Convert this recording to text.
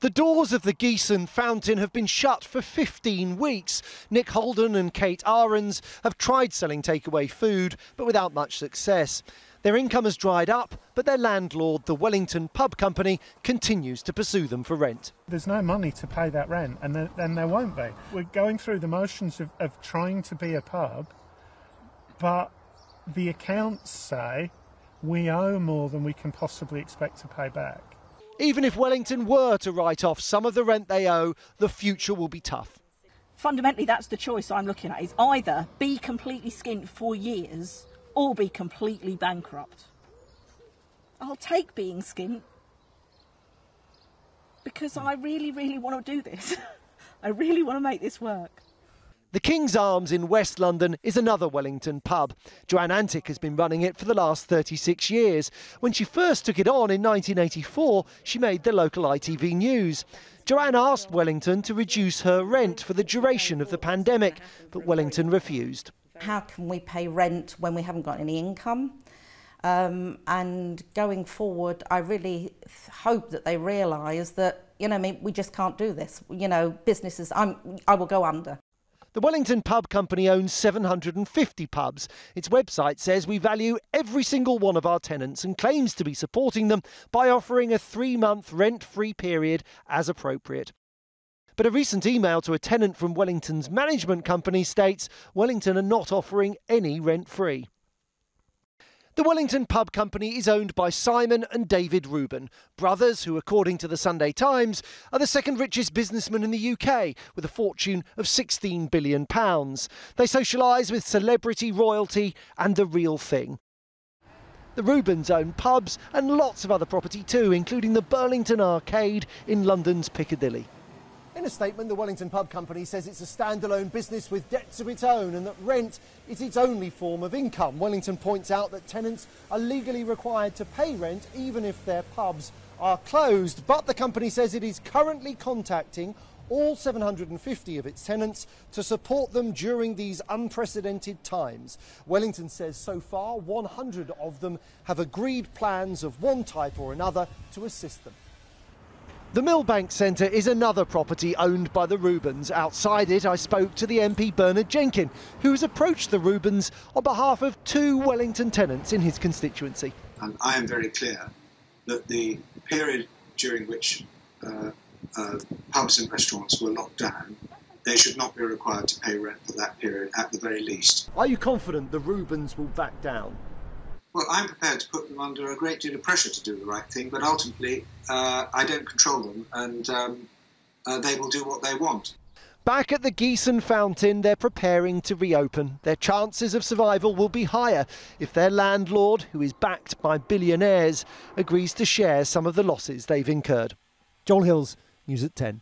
The doors of the Geeson Fountain have been shut for 15 weeks. Nick Holden and Kate Ahrens have tried selling takeaway food, but without much success. Their income has dried up, but their landlord, the Wellington Pub Company, continues to pursue them for rent. There's no money to pay that rent, and then, then there won't be. We're going through the motions of, of trying to be a pub, but the accounts say we owe more than we can possibly expect to pay back. Even if Wellington were to write off some of the rent they owe, the future will be tough. Fundamentally, that's the choice I'm looking at is either be completely skint for years or be completely bankrupt. I'll take being skint because I really, really want to do this. I really want to make this work. The King's Arms in West London is another Wellington pub. Joanne Antic has been running it for the last 36 years. When she first took it on in 1984, she made the local ITV news. Joanne asked Wellington to reduce her rent for the duration of the pandemic, but Wellington refused. How can we pay rent when we haven't got any income? Um, and going forward, I really hope that they realise that, you know, I mean, we just can't do this. You know, businesses, I'm, I will go under. The Wellington Pub Company owns 750 pubs. Its website says we value every single one of our tenants and claims to be supporting them by offering a three month rent free period as appropriate. But a recent email to a tenant from Wellington's management company states Wellington are not offering any rent free. The Wellington Pub Company is owned by Simon and David Rubin, brothers who, according to the Sunday Times, are the second richest businessmen in the UK with a fortune of £16 billion. They socialise with celebrity royalty and the real thing. The Rubens own pubs and lots of other property too, including the Burlington Arcade in London's Piccadilly. In a statement, the Wellington Pub Company says it's a standalone business with debts of its own and that rent is its only form of income. Wellington points out that tenants are legally required to pay rent even if their pubs are closed. But the company says it is currently contacting all 750 of its tenants to support them during these unprecedented times. Wellington says so far 100 of them have agreed plans of one type or another to assist them. The Millbank Centre is another property owned by the Rubens. Outside it, I spoke to the MP Bernard Jenkin, who has approached the Rubens on behalf of two Wellington tenants in his constituency. And I am very clear that the period during which uh, uh, pubs and restaurants were locked down, they should not be required to pay rent for that period at the very least. Are you confident the Rubens will back down? well, I'm prepared to put them under a great deal of pressure to do the right thing, but ultimately uh, I don't control them and um, uh, they will do what they want. Back at the Giessen Fountain, they're preparing to reopen. Their chances of survival will be higher if their landlord, who is backed by billionaires, agrees to share some of the losses they've incurred. Joel Hills, News at 10.